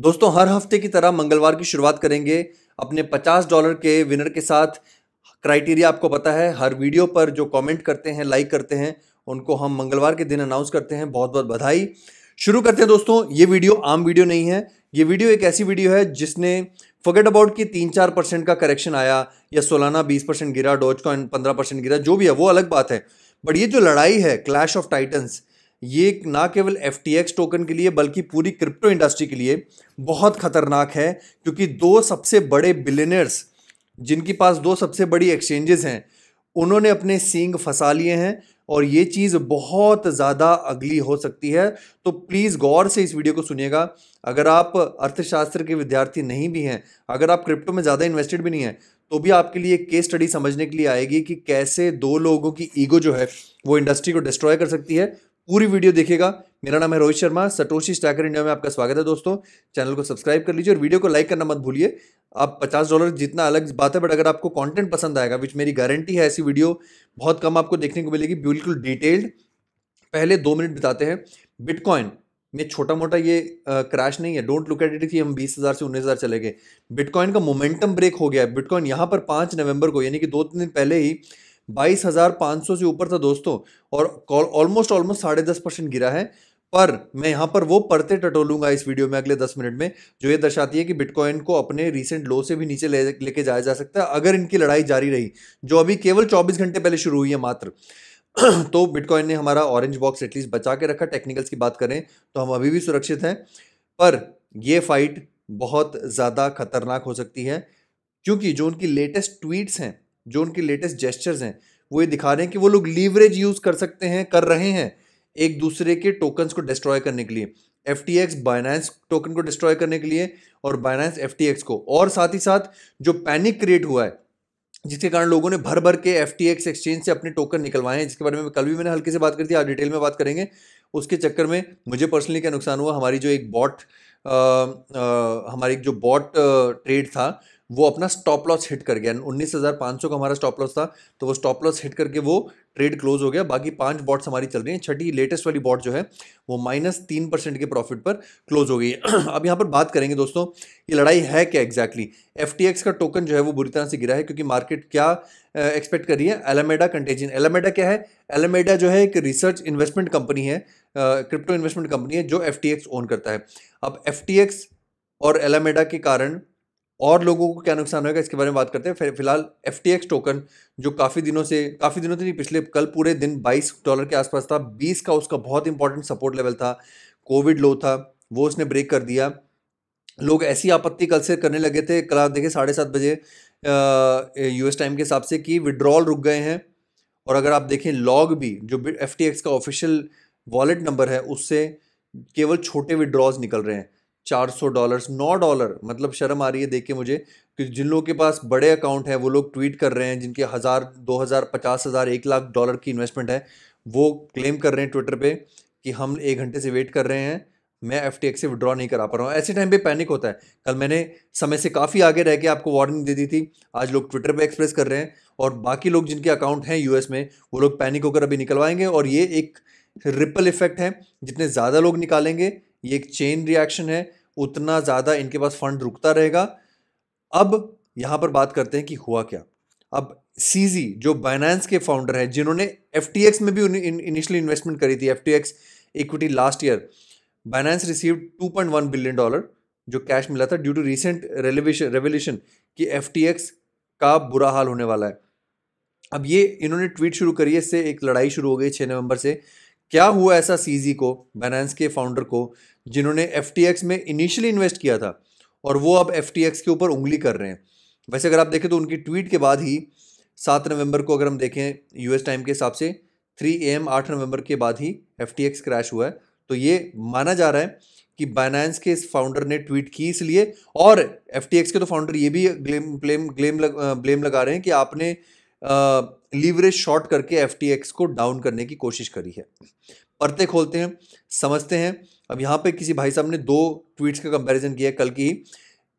दोस्तों हर हफ्ते की तरह मंगलवार की शुरुआत करेंगे अपने 50 डॉलर के विनर के साथ क्राइटेरिया आपको पता है हर वीडियो पर जो कमेंट करते हैं लाइक करते हैं उनको हम मंगलवार के दिन अनाउंस करते हैं बहुत बहुत बधाई शुरू करते हैं दोस्तों ये वीडियो आम वीडियो नहीं है ये वीडियो एक ऐसी वीडियो है जिसने फगेट अबाउट की तीन चार परसेंट का करेक्शन आया या सोलाना बीस परसेंट गिरा डोज कॉइन पंद्रह परसेंट गिरा जो भी है वो अलग बात है बट ये जो लड़ाई है क्लैश ऑफ टाइटन्स ये ना केवल एफ टोकन के लिए बल्कि पूरी क्रिप्टो इंडस्ट्री के लिए बहुत खतरनाक है क्योंकि दो सबसे बड़े बिलेनर्स जिनके पास दो सबसे बड़ी एक्सचेंजेस हैं उन्होंने अपने सींग फंसा लिए हैं और ये चीज़ बहुत ज़्यादा अगली हो सकती है तो प्लीज़ गौर से इस वीडियो को सुनिएगा अगर आप अर्थशास्त्र के विद्यार्थी नहीं भी हैं अगर आप क्रिप्टो में ज़्यादा इन्वेस्टेड भी नहीं हैं तो भी आपके लिए केस स्टडी समझने के लिए आएगी कि कैसे दो लोगों की ईगो जो है वो इंडस्ट्री को डिस्ट्रॉय कर सकती है पूरी वीडियो देखेगा मेरा नाम है Rohit Sharma Satoshi Stacker India में आपका स्वागत है दोस्तों चैनल को सब्सक्राइब कर लीजिए और वीडियो को लाइक करना मत भूलिए आप पचास डॉलर जितना अलग बात है बट अगर आपको कंटेंट पसंद आएगा विच मेरी गारंटी है ऐसी वीडियो बहुत कम आपको देखने को मिलेगी बिल्कुल डिटेल्ड पहले दो मिनट बिताते हैं बिटकॉइन में छोटा मोटा ये क्रैश नहीं है डोंट लुक एट इट कि हम बीस हज़ार से उन्नीस हज़ार चले गए बिटकॉइन का मोमेंटम ब्रेक हो गया है बिटकॉइन यहाँ पर पाँच नवंबर को यानी कि दो तीन दिन पहले ही बाईस हज़ार पाँच सौ से ऊपर था दोस्तों और ऑलमोस्ट ऑलमोस्ट साढ़े दस परसेंट गिरा है पर मैं यहाँ पर वो परते टटोलूंगा इस वीडियो में अगले दस मिनट में जो ये दर्शाती है कि बिटकॉइन को अपने रिसेंट लो से भी नीचे ले लेके जाया जा सकता है अगर इनकी लड़ाई जारी रही जो अभी केवल चौबीस घंटे पहले शुरू हुई है मात्र तो बिटकॉइन ने हमारा ऑरेंज बॉक्स एटलीस्ट बचा के रखा टेक्निकल्स की बात करें तो हम अभी भी सुरक्षित हैं पर यह फाइट बहुत ज़्यादा खतरनाक हो सकती है क्योंकि जो उनकी लेटेस्ट ट्वीट्स हैं जो उनके लेटेस्ट जेस्चर्स हैं वो ये दिखा रहे हैं कि वो लोग लीवरेज यूज़ कर सकते हैं कर रहे हैं एक दूसरे के टोकन्स को डिस्ट्रॉय करने के लिए F T X Binance token को डिस्ट्रॉय करने के लिए और बाइनांस एफ टी एक्स को और साथ ही साथ जो पैनिक क्रिएट हुआ है जिसके कारण लोगों ने भर भर के एफ टी एक्स एक्सचेंज से अपने टोकन निकलवाए हैं जिसके बारे में कल भी मैंने हल्के से बात करी थी आज डिटेल में बात करेंगे उसके चक्कर में मुझे पर्सनली क्या नुकसान हुआ हमारी जो एक बॉट हमारी जो बॉट ट्रेड था वो अपना स्टॉप लॉस हिट कर गया उन्नीस हज़ार पाँच सौ का हमारा स्टॉप लॉस था तो वो स्टॉप लॉस हिट करके वो ट्रेड क्लोज हो गया बाकी पांच बॉट्स हमारी चल रही हैं छठी लेटेस्ट वाली बॉट जो है वो माइनस तीन परसेंट के प्रॉफिट पर क्लोज हो गई है अब यहाँ पर बात करेंगे दोस्तों ये लड़ाई है क्या एग्जैक्टली exactly? एफ का टोकन जो है वो बुरी तरह से गिरा है क्योंकि मार्केट क्या एक्सपेक्ट कर रही है एलामेडा कंटेजिन एलामेडा क्या है एलामेडा जो है एक रिसर्च इन्वेस्टमेंट कंपनी है क्रिप्टो इन्वेस्टमेंट कंपनी है जो एफ ओन करता है अब एफ और एलामेडा के कारण और लोगों को क्या नुकसान होगा इसके बारे में बात करते हैं फिलहाल एफ टोकन जो काफ़ी दिनों से काफ़ी दिनों से नहीं पिछले कल पूरे दिन 22 डॉलर के आसपास था 20 का उसका बहुत इंपॉर्टेंट सपोर्ट लेवल था कोविड लो था वो उसने ब्रेक कर दिया लोग ऐसी आपत्ति कल से करने लगे थे कल आप देखे साढ़े सात बजे यूएस टाइम के हिसाब से कि विड्रॉल रुक गए हैं और अगर आप देखें लॉग भी जो एफ का ऑफिशियल वॉलेट नंबर है उससे केवल छोटे विड्रॉज निकल रहे हैं चार सौ डॉलर नौ डॉलर मतलब शर्म आ रही है देख के मुझे कि जिन लोगों के पास बड़े अकाउंट हैं वो लोग ट्वीट कर रहे हैं जिनके हज़ार दो हज़ार पचास हज़ार एक लाख डॉलर की इन्वेस्टमेंट है वो क्लेम कर रहे हैं ट्विटर पे कि हम एक घंटे से वेट कर रहे हैं मैं एफ से विड्रॉ नहीं करा पा रहा हूँ ऐसे टाइम पे पैनिक होता है कल मैंने समय से काफ़ी आगे रह के आपको वार्निंग दे दी थी आज लोग ट्विटर पे एक्सप्रेस कर रहे हैं और बाकी लोग जिनके अकाउंट हैं यूएस में वो लोग पैनिक होकर अभी निकलवाएंगे और ये एक रिपल इफेक्ट है जितने ज़्यादा लोग निकालेंगे ये एक चेन रिएक्शन है उतना ज़्यादा इनके पास फंड रुकता रहेगा अब यहाँ पर बात करते हैं कि हुआ क्या अब सी जो बाइनेंस के फाउंडर हैं जिन्होंने एफ में भी इनिशियली इन्वेस्टमेंट करी थी F equity last year Binance receive 2.1 billion dollar जो कैश मिला था due to recent revelation revolution कि एफ का बुरा हाल होने वाला है अब ये इन्होंने ट्वीट शुरू करी है इससे एक लड़ाई शुरू हो गई छः नवंबर से क्या हुआ ऐसा सीजी को बैनेंस के फाउंडर को जिन्होंने एफ में इनिशियली इन्वेस्ट किया था और वो अब एफ के ऊपर उंगली कर रहे हैं वैसे अगर आप देखें तो उनकी ट्वीट के बाद ही सात नवंबर को अगर हम देखें यूएस टाइम के हिसाब से थ्री ए एम आठ नवंबर के बाद ही एफ क्रैश हुआ है तो ये माना जा रहा है कि बाइनांस के इस फाउंडर ने ट्वीट की इसलिए और एफ के तो फाउंडर ये भी ग्लेम ब्लेम ग्लेम लग, ब्लेम लगा रहे हैं कि आपने आ, लीवरेज शॉर्ट करके एफ को डाउन करने की कोशिश करी है पढ़ते खोलते हैं समझते हैं अब यहाँ पे किसी भाई साहब ने दो ट्वीट्स का कंपैरिजन किया कल की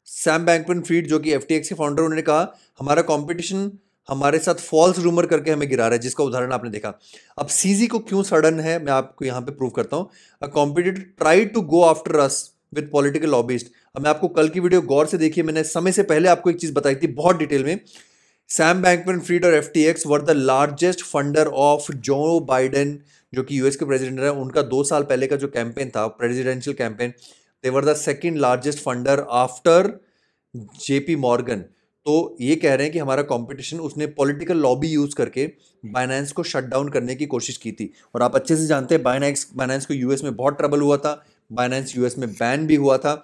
सैम बैंकमैन फ्रीड जो कि एफ के फाउंडर उन्होंने कहा हमारा कंपटीशन हमारे साथ फॉल्स रूमर करके हमें गिरा रहा है जिसका उदाहरण आपने देखा अब सीजी को क्यों सडन है मैं आपको यहाँ पे प्रूव करता हूँ a competitor try to go after us with political lobbyist अब मैं आपको कल की वीडियो गौर से देखिए मैंने समय से पहले आपको एक चीज़ बताई थी बहुत डिटेल में सैम बैंकमैन फ्रीड और F were the largest funder of Joe Biden जो कि यूएस के प्रेसिडेंट हैं उनका दो साल पहले का जो कैंपेन था presidential campaign they were the second largest funder after JP Morgan तो ये कह रहे हैं कि हमारा कंपटीशन उसने पॉलिटिकल लॉबी यूज़ करके बाइनेंस को शट डाउन करने की कोशिश की थी और आप अच्छे से जानते हैं बाइनेंस बाइनेंस को यूएस में बहुत ट्रबल हुआ था बाइनेंस यूएस में बैन भी हुआ था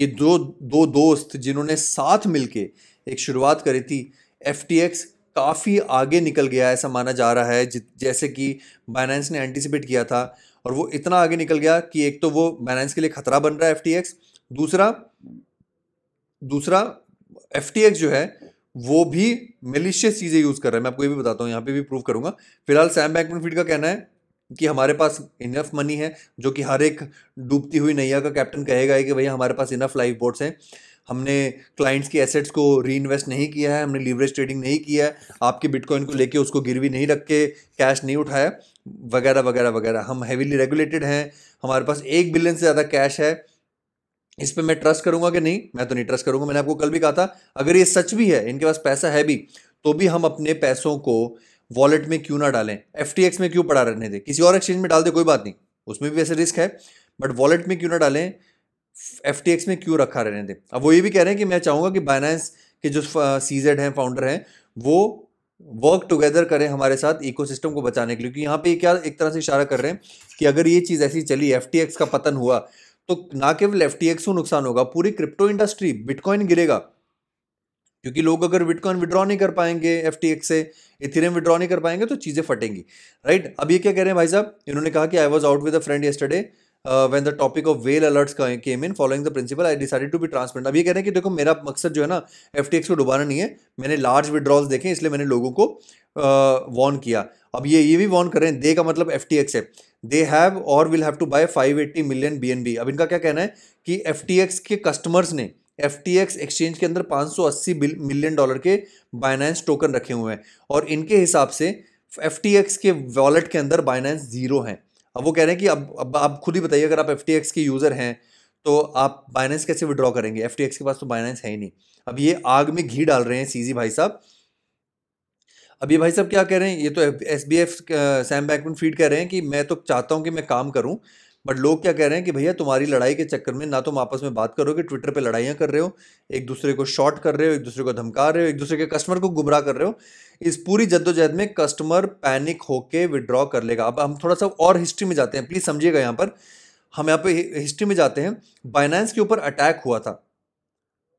ये दो दो दोस्त जिन्होंने साथ मिलके एक शुरुआत करी थी एफ काफ़ी आगे निकल गया ऐसा माना जा रहा है जैसे कि बाइनेंस ने एंटिसिपेट किया था और वो इतना आगे निकल गया कि एक तो वो बाइनेंस के लिए खतरा बन रहा है एफ दूसरा दूसरा एफ जो है वो भी मिलिशियस चीज़ें यूज़ कर रहा है मैं आपको ये भी बताता हूँ यहाँ पे भी प्रूव करूँगा फिलहाल सैम बैंक फीड का कहना है कि हमारे पास इनफ मनी है जो कि हर एक डूबती हुई नैया का कैप्टन कहेगा कि भैया हमारे पास इनफ लाइफ बोट्स हैं हमने क्लाइंट्स की एसेट्स को री इन्वेस्ट नहीं किया है हमने लीवरेज ट्रेडिंग नहीं किया है आपके बिटकॉइन को लेके उसको गिरवी नहीं रख के कैश नहीं उठाया वगैरह वगैरह वगैरह हम हैविली रेगुलेटेड हैं हमारे पास एक बिलियन से ज़्यादा कैश है इस पर मैं ट्रस्ट करूंगा कि नहीं मैं तो नहीं ट्रस्ट करूंगा मैंने आपको कल भी कहा था अगर ये सच भी है इनके पास पैसा है भी तो भी हम अपने पैसों को वॉलेट में क्यों ना डालें एफ में क्यों पड़ा रहने दें किसी और एक्सचेंज में डाल दे कोई बात नहीं उसमें भी वैसे रिस्क है बट वॉलेट में क्यों ना डालें एफ में क्यों रखा रहने दें अब वो ये भी कह रहे हैं कि मैं चाहूँगा कि बाइनेंस के जो सी जेड हैं फाउंडर हैं वो वर्क टुगेदर करें हमारे साथ इकोसिस्टम को बचाने के लिए क्योंकि यहाँ पे क्या एक तरह से इशारा कर रहे हैं कि अगर ये चीज़ ऐसी चली एफ का पतन हुआ तो ना केवल एफ टी को नुकसान होगा पूरी क्रिप्टो इंडस्ट्री बिटकॉइन गिरेगा क्योंकि लोग अगर बिटकॉइन विड्रॉ नहीं कर पाएंगे एफ से इथेरियम विड्रॉ नहीं कर पाएंगे तो चीज़ें फटेंगी राइट अब ये क्या कह रहे हैं भाई साहब इन्होंने कहा कि I was out with a friend yesterday uh, when the topic of whale alerts came in following the principle I decided to be transparent अब ये कह रहे हैं कि देखो मेरा मकसद जो है ना एफ को डुबाना नहीं है मैंने लार्ज विड्रॉल्स देखे इसलिए मैंने लोगों को वॉर्न uh, किया अब ये ये भी वॉर्न कर रहे हैं दे का मतलब एफ टी एक्स है दे हैव और will have to buy eighty million B N B अब इनका क्या कहना है कि एफ टी एक्स के कस्टमर्स ने एफ टी एक्स एक्सचेंज के अंदर पाँच सौ अस्सी मिलियन डॉलर के बाइनेंस टोकन रखे हुए हैं और इनके हिसाब से एफ टी एक्स के वॉलेट के अंदर बाइनेंस जीरो हैं अब वो कह रहे हैं कि अब अब आप खुद ही बताइए अगर आप एफ के यूज़र हैं तो आप बाइनेंस कैसे विड्रॉ करेंगे एफ के पास तो बाइनेंस है ही नहीं अब ये आग में घी डाल रहे हैं सी भाई साहब अब ये भाई साहब क्या कह रहे हैं ये तो S B F Sam Bankman Fried कह रहे हैं कि मैं तो चाहता हूँ कि मैं काम करूँ बट लोग क्या कह रहे हैं कि भैया तुम्हारी लड़ाई के चक्कर में ना तुम आपस में बात करोगे ट्विटर पे लड़ाइयाँ कर रहे हो एक दूसरे को शॉर्ट कर रहे हो एक दूसरे को धमका रहे हो एक दूसरे के कस्टमर को गुमराह कर रहे हो इस पूरी जद्दोजहद में कस्टमर पैनिक होकर विड्रॉ कर लेगा अब हम थोड़ा सा और हिस्ट्री में जाते हैं प्लीज़ समझिएगा यहाँ पर हम यहाँ पे हिस्ट्री में जाते हैं बाइनेंस के ऊपर अटैक हुआ था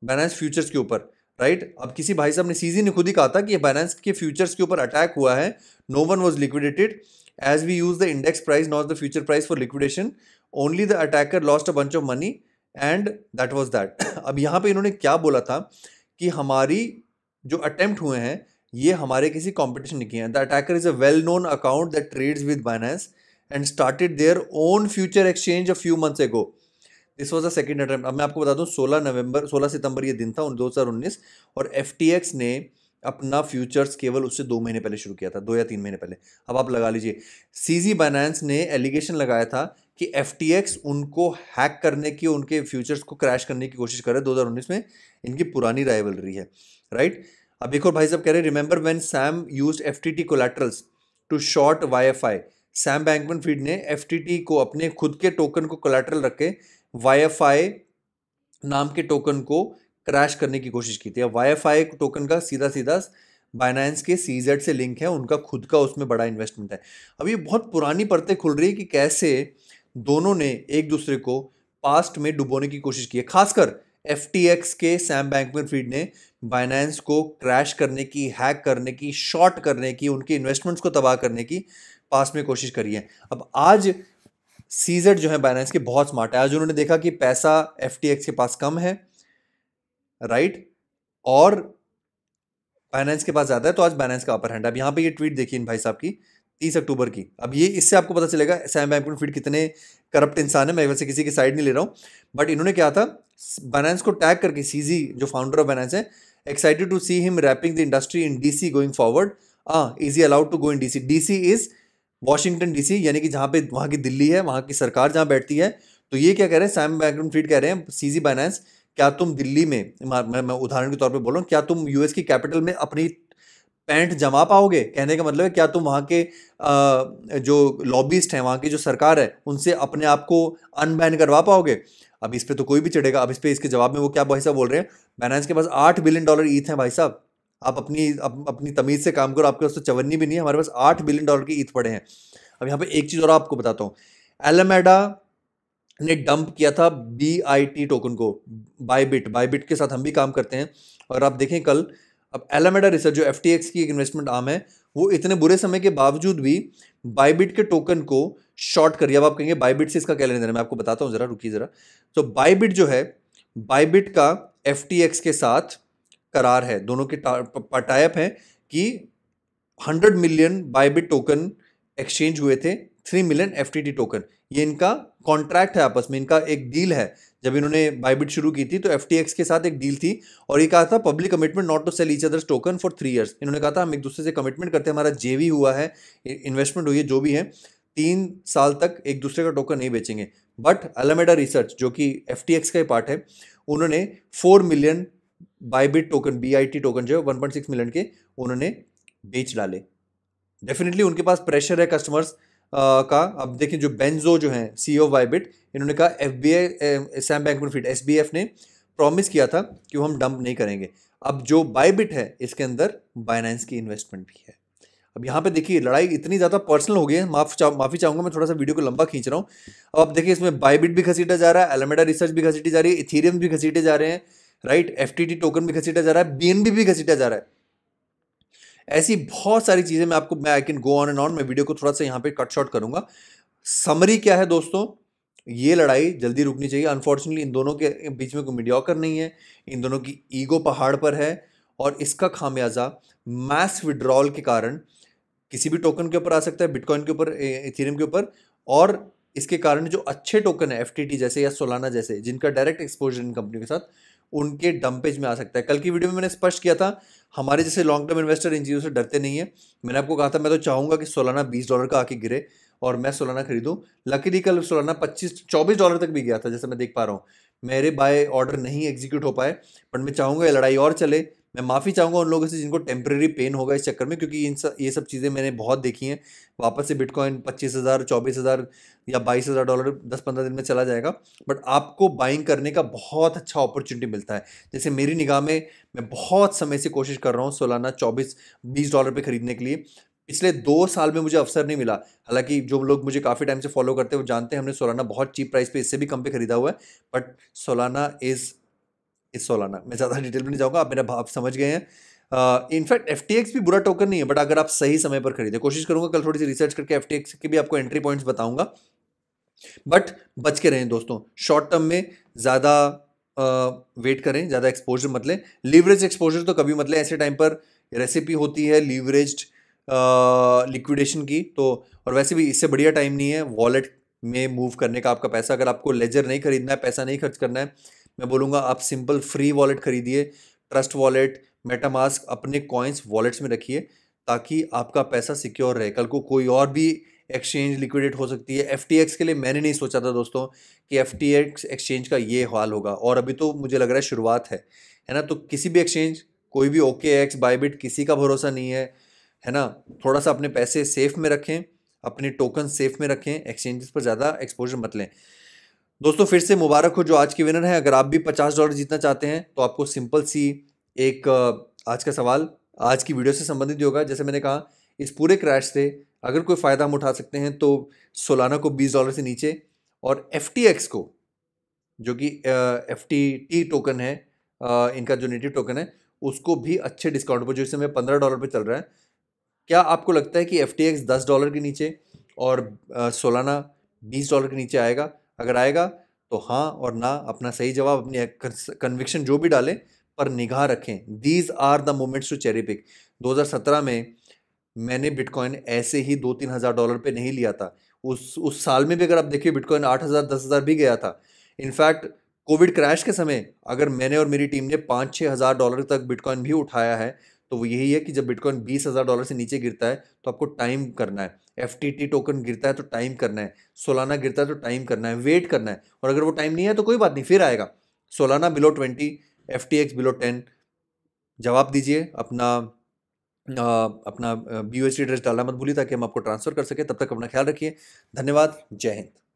बाइनेंस फ्यूचर्स के ऊपर राइट right? अब किसी भाई साहब ने सीजी ने खुद ही कहा था कि बाइनेंस के फ्यूचर्स के ऊपर अटैक हुआ है no one was liquidated As we use the index price, not the future price for liquidation, only the attacker lost a bunch of money and that was that अब यहाँ पे इन्होंने क्या बोला था कि हमारी जो अटेम्प्ट हुए हैं ये हमारे किसी कॉम्पिटिशन ने किए हैं the attacker is a well known account that trades with Binance and started their own future exchange a few months ago this was the second attempt अब मैं आपको बता दूँ सोलह नवंबर सोलह सितंबर ये दिन था दो हज़ार उन्नीस और एफ टी एक्स ने अपना फ्यूचर्स केवल उससे दो महीने पहले शुरू किया था दो या तीन महीने पहले अब आप लगा लीजिए सीजी बाइनेंस ने एलिगेशन लगाया था कि एफ उनको हैक करने की उनके फ्यूचर्स को क्रैश करने की कोशिश कर रहे दो हज़ार उन्नीस में इनकी पुरानी राइवलरी है राइट अब एक और भाई साहब कह रहे हैं remember when Sam use F T T collaterals to short Y F I Sam Bankman Fried ने एफ टी टी को अपने खुद के टोकन को कोलेट्रल रख के वाई एफ आई नाम के टोकन को क्रैश करने की कोशिश की थी अब वाई टोकन का सीधा सीधा बाइनांस के सी से लिंक है उनका खुद का उसमें बड़ा इन्वेस्टमेंट है अब ये बहुत पुरानी परतें खुल रही है कि कैसे दोनों ने एक दूसरे को पास्ट में डुबोने की कोशिश की है खासकर एफ के सैम बैंकमैन फ्रीड ने बाइनेंस को क्रैश करने की हैक करने की शॉर्ट करने की उनके इन्वेस्टमेंट्स को तबाह करने की पास्ट में कोशिश करी है अब आज सीजेड जो है बाइनाइंस के बहुत स्मार्ट है आज उन्होंने देखा कि पैसा एफ के पास कम है राइट और बाइनेंस के पास जाता है तो आज बाइनेंस का अपर हैंड अब यहाँ पे ये ट्वीट देखिए इन भाई साहब की तीस अक्टूबर की अब ये इससे आपको पता चलेगा सैम बैंकमन फिट कितने करप्ट इंसान है मैं वैसे किसी की साइड नहीं ले रहा हूँ बट इन्होंने क्या था बाइनेंस को टैग करके सी जो फाउंडर ऑफ बाइनेंस है excited to see him wrapping the industry in the going forward uh is he allowed to go in the DC is Washington DC यानी कि जहाँ पे वहाँ की दिल्ली है वहाँ की सरकार जहाँ बैठती है तो ये क्या कह रहे हैं सैम बैंक फीड कह रहे हैं सीजी बाइनेंस क्या तुम दिल्ली में मैं, मैं उदाहरण के तौर पे बोल रहा हूँ क्या तुम यूएस की कैपिटल में अपनी पैंट जमा पाओगे कहने का मतलब है क्या तुम वहाँ के आ, जो लॉबिस्ट हैं वहाँ की जो सरकार है उनसे अपने आप को अनबैन करवा पाओगे अब इस पर तो कोई भी चढ़ेगा अब इस पर इसके जवाब में वो क्या भाई साहब बोल रहे हैं बैनांस के पास आठ बिलियन डॉलर ईथ हैं भाई साहब आप अपनी अप, अपनी तमीज़ से काम करो आपके पास तो चवन्नी भी नहीं है हमारे पास आठ बिलियन डॉलर की ईथ पड़े हैं अब यहाँ पर एक चीज़ और आपको बताता हूँ एलमेडा ने डंप किया था बी आई टी टोकन को बायबिट बायबिट के साथ हम भी काम करते हैं और आप देखें कल अब एलामेडा रिसर्च जो एफ की एक इन्वेस्टमेंट आम है वो इतने बुरे समय के बावजूद भी बायबिट के टोकन को शॉर्ट कर अब आप कहेंगे बायबिट से इसका क्या लेने देना मैं आपको बताता हूँ ज़रा रुकिए ज़रा तो बायबिट जो है बायबिट का एफ के साथ करार है दोनों के टाइप हैं कि hundred million Bybit token exchange हुए थे three million F T token ये इनका कॉन्ट्रैक्ट है आपस में इनका एक डील है जब इन्होंने बाईबिट शुरू की थी तो एफ के साथ एक डील थी और ये कहा था public commitment not to sell each other's token for three years इन्होंने कहा था हम एक दूसरे से कमिटमेंट करते हैं हमारा जे हुआ है इन्वेस्टमेंट हुई है जो भी है तीन साल तक एक दूसरे का टोकन नहीं बेचेंगे बट अलमेडा रिसर्च जो कि एफ का ही पार्ट है उन्होंने four million Bybit token B I T token जो है वन पॉइंट सिक्स मिलियन के उन्होंने बेच डाले डेफिनेटली उनके पास प्रेशर है कस्टमर्स का अब देखिए जो बेंजो जो हैं सी ओ वाइबिट इन्होंने कहा F B I Sam Bank Fried S B F ने प्रॉमिस किया था कि वो हम डंप नहीं करेंगे अब जो बाइबिट है इसके अंदर बाइनेंस की इन्वेस्टमेंट भी है अब यहाँ पे देखिए लड़ाई इतनी ज़्यादा पर्सनल हो गई है माफ चा, माफ़ी चाहूँगा मैं थोड़ा सा वीडियो को लंबा खींच रहा हूँ अब आप देखिए इसमें बाइबिट भी घसीटा जा रहा है एलमेडा रिसर्च भी घसीटी जा रही है इथीरियम भी घसीटे जा रहे हैं राइट एफ टोकन भी घसीटा जा रहा है बी भी घसीटा जा रहा है ऐसी बहुत सारी चीज़ें मैं आपको मैं I can go on and on मैं वीडियो को थोड़ा सा यहाँ पे कट शॉर्ट करूँगा समरी क्या है दोस्तों ये लड़ाई जल्दी रुकनी चाहिए अनफॉर्चुनेटली इन दोनों के बीच में कोई मीडियाकर नहीं है इन दोनों की ईगो पहाड़ पर है और इसका खामियाजा मैस विड्रॉल के कारण किसी भी टोकन के ऊपर आ सकता है बिटकॉइन के ऊपर इथेरियम के ऊपर और इसके कारण जो अच्छे टोकन है एफ जैसे या सोलाना जैसे जिनका डायरेक्ट एक्सपोजर इन कंपनी के साथ उनके डंपेज में आ सकता है कल की वीडियो में मैंने स्पष्ट किया था हमारे जैसे लॉन्ग टर्म इन्वेस्टर इन चीज़ों से डरते नहीं है मैंने आपको कहा था मैं तो चाहूँगा कि सोलाना बीस डॉलर का आके गिरे और मैं सोलाना खरीदूँ लकीली कल सोलाना पच्चीस चौबीस डॉलर तक भी गया था जैसे मैं देख पा रहा हूँ मेरे बाय ऑर्डर नहीं एग्जीक्यूट हो पाए बट मैं चाहूँगा ये लड़ाई और चले मैं माफ़ी चाहूँगा उन लोगों से जिनको टेम्प्रेरी पेन होगा इस चक्कर में क्योंकि इन सब ये सब चीज़ें मैंने बहुत देखी हैं वापस से बिटकॉइन पच्चीस हज़ार चौबीस हज़ार या बाईस हज़ार डॉलर दस पंद्रह दिन में चला जाएगा बट आपको बाइंग करने का बहुत अच्छा अपॉर्चुनिटी मिलता है जैसे मेरी निगाह में मैं बहुत समय से कोशिश कर रहा हूँ सोलाना चौबीस बीस डॉलर पर ख़रीदने के लिए पिछले दो साल में मुझे अवसर नहीं मिला हालांकि जो लोग मुझे काफ़ी टाइम से फॉलो करते हैं वो जानते हैं हमने सोलाना बहुत चीप प्राइस पे इससे भी कम पे खरीदा हुआ है बट सोलाना इज़ इस सोलाना मैं ज़्यादा डिटेल में नहीं जाऊँगा आप मेरा भाव समझ गए हैं इनफैक्ट एफ टी एक्स भी बुरा टोकन नहीं है बट अगर आप सही समय पर खरीदें कोशिश करूँगा कल थोड़ी सी रिसर्च करके एफ टी एक्स के भी आपको एंट्री पॉइंट्स बताऊँगा बट बच के रहें दोस्तों शॉर्ट टर्म में ज़्यादा वेट करें ज़्यादा एक्सपोजर मत लें लीवरेज एक्सपोजर तो कभी मत लें ऐसे टाइम पर रेसिपी होती है लीवरेज लिक्विडेशन की तो और वैसे भी इससे बढ़िया टाइम नहीं है वॉलेट में मूव करने का आपका पैसा अगर आपको लेजर नहीं खरीदना है पैसा नहीं खर्च करना है मैं बोलूँगा आप सिंपल फ्री वॉलेट खरीदिए ट्रस्ट वॉलेट मेटामास्क अपने कॉइन्स वॉलेट्स में रखिए ताकि आपका पैसा सिक्योर रहे कल को कोई और भी एक्सचेंज लिक्विडेट हो सकती है एफ के लिए मैंने नहीं सोचा था दोस्तों कि एफ एक्सचेंज का ये हाल होगा और अभी तो मुझे लग रहा है शुरुआत है है ना तो किसी भी एक्सचेंज कोई भी ओके एक्स बायबिट किसी का भरोसा नहीं है है ना थोड़ा सा अपने पैसे सेफ में रखें अपने टोकन सेफ में रखें एक्सचेंजेस पर ज़्यादा एक्सपोजर मत लें दोस्तों फिर से मुबारक हो जो आज के विनर हैं अगर आप भी पचास डॉलर जीतना चाहते हैं तो आपको सिंपल सी एक आज का सवाल आज की वीडियो से संबंधित होगा जैसे मैंने कहा इस पूरे क्रैश से अगर कोई फ़ायदा हम उठा सकते हैं तो सोलाना को बीस डॉलर से नीचे और एफ को जो कि एफ टी टोकन है इनका जो नेटिव टोकन है उसको भी अच्छे डिस्काउंट पर जो इस समय पंद्रह डॉलर पर चल रहा है क्या आपको लगता है कि एफ टी एक्स दस डॉलर के नीचे और सोलाना बीस डॉलर के नीचे आएगा अगर आएगा तो हाँ और ना अपना सही जवाब अपनी कन्विक्शन जो भी डालें पर निगाह रखें these are the moments to cherry pick 2017 में मैंने बिटकॉइन ऐसे ही दो तीन हज़ार डॉलर पे नहीं लिया था उस उस साल में भी अगर आप देखिए बिटकॉइन आठ हज़ार दस हज़ार भी गया था इनफैक्ट कोविड क्रैश के समय अगर मैंने और मेरी टीम ने पाँच छः हज़ार डॉलर तक बिटकॉइन भी उठाया है तो वो यही है कि जब बिटकॉइन बीस हज़ार डॉलर से नीचे गिरता है तो आपको टाइम करना है एफ टोकन गिरता है तो टाइम करना है सोलाना गिरता है तो टाइम करना है वेट करना है और अगर वो टाइम नहीं है तो कोई बात नहीं फिर आएगा Solana below twenty F below ten जवाब दीजिए अपना आ, अपना B U S C address डालना मत भूलिए ताकि हम आपको ट्रांसफ़र कर सकें तब तक अपना ख्याल रखिए धन्यवाद जय हिंद